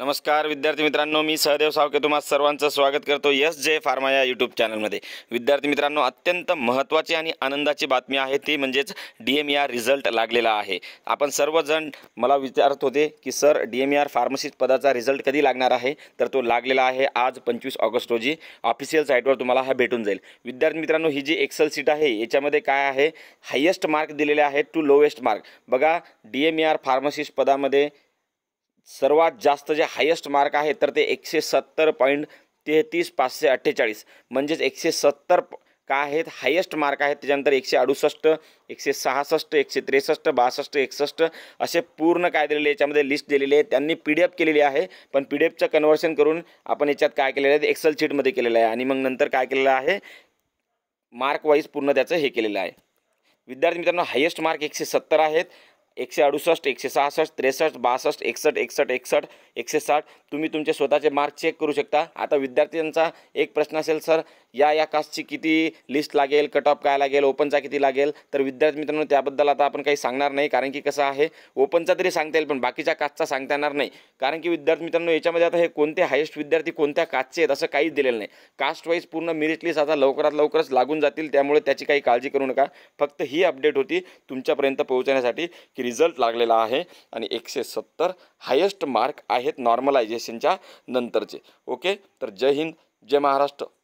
नमस्कार विद्यार्थी मित्रांनो मी सहदेव सावके तुम्हा सर्वांचं स्वागत करतो यस जे फार्मा या यूट्यूब चॅनलमध्ये विद्यार्थी मित्रांनो अत्यंत महत्त्वाची आणि आनंदाची बातमी आहे ती म्हणजेच डी एम आर रिझल्ट लागलेला आहे आपण सर्वजण मला विचारत होते की sir D M R pharmacist पदाचा रिझल्ट कधी लागणार आहे तर तो लागलेला आहे आज पंचवीस ऑगस्ट रोजी ऑफिशियल साईटवर तुम्हाला हा भेटून जाईल विद्यार्थी मित्रांनो ही जी एक्सेल सीट आहे याच्यामध्ये काय आहे हायेस्ट मार्क दिलेले आहेत टू लोवेस्ट मार्क बघा डी एम आर फार्मसिस्ट पदामध्ये सर्वात जास्त जे हायेस्ट मार्क आहे तर ते एकशे सत्तर पॉईंट तेहतीस पाचशे अठ्ठेचाळीस म्हणजेच एकशे सत्तर का आहेत हायेस्ट मार्क आहेत त्याच्यानंतर एकशे अडुसष्ट एकशे सहासष्ट एकशे त्रेसष्ट बासष्ट एकसष्ट असे पूर्ण काय दिलेले याच्यामध्ये लिस्ट दिलेली आहे त्यांनी पी डी एफ केलेली आहे पण पी डी एफचं कन्वर्शन करून आपण याच्यात काय केलेलं आहे एक्सल एक्सेल शीटमध्ये केलेलं आहे आणि मग नंतर काय केलेलं आहे मार्क पूर्ण त्याचं हे केलेलं आहे विद्यार्थी मित्रांनो हायेस्ट मार्क एकशे सत्तर आहेत एकशे अडुसष्ट एकशे सहासष्ट त्रेसष्ट बासष्ट एकसष्ट एकसष्ट एकसष्ट एकशे साठ तुम्ही तुमचे स्वतःचे मार्क चेक करू शकता आता विद्यार्थ्यांचा एक प्रश्न असेल सर या या कास्टची किती लिस्ट लागेल कट ऑफ काय लागेल ओपनचा किती लागेल तर विद्यार्थी मित्रांनो त्याबद्दल आता आपण काही सांगणार नाही कारण की कसं आहे ओपनचा तरी सांगता येईल पण बाकीच्या कास्टचा सांगता येणार नाही कारण की विद्यार्थी मित्रांनो याच्यामध्ये आता हे कोणते हायेस्ट विद्यार्थी कोणत्या कास्टचे आहेत असं काहीच दिलेलं नाही कास्ट वाईज पूर्ण मिरिट लिस्ट आता लवकरात लवकरच लागून जातील त्यामुळे त्याची काही काळजी करू नका फक्त ही अपडेट होती तुमच्यापर्यंत पोहोचण्यासाठी की रिझल्ट लागलेला आहे आणि एकशे सत्तर हायेस्ट मार्क आहेत नॉर्मलायझेशनच्या नंतरचे ओके तर जय हिंद जय महाराष्ट्र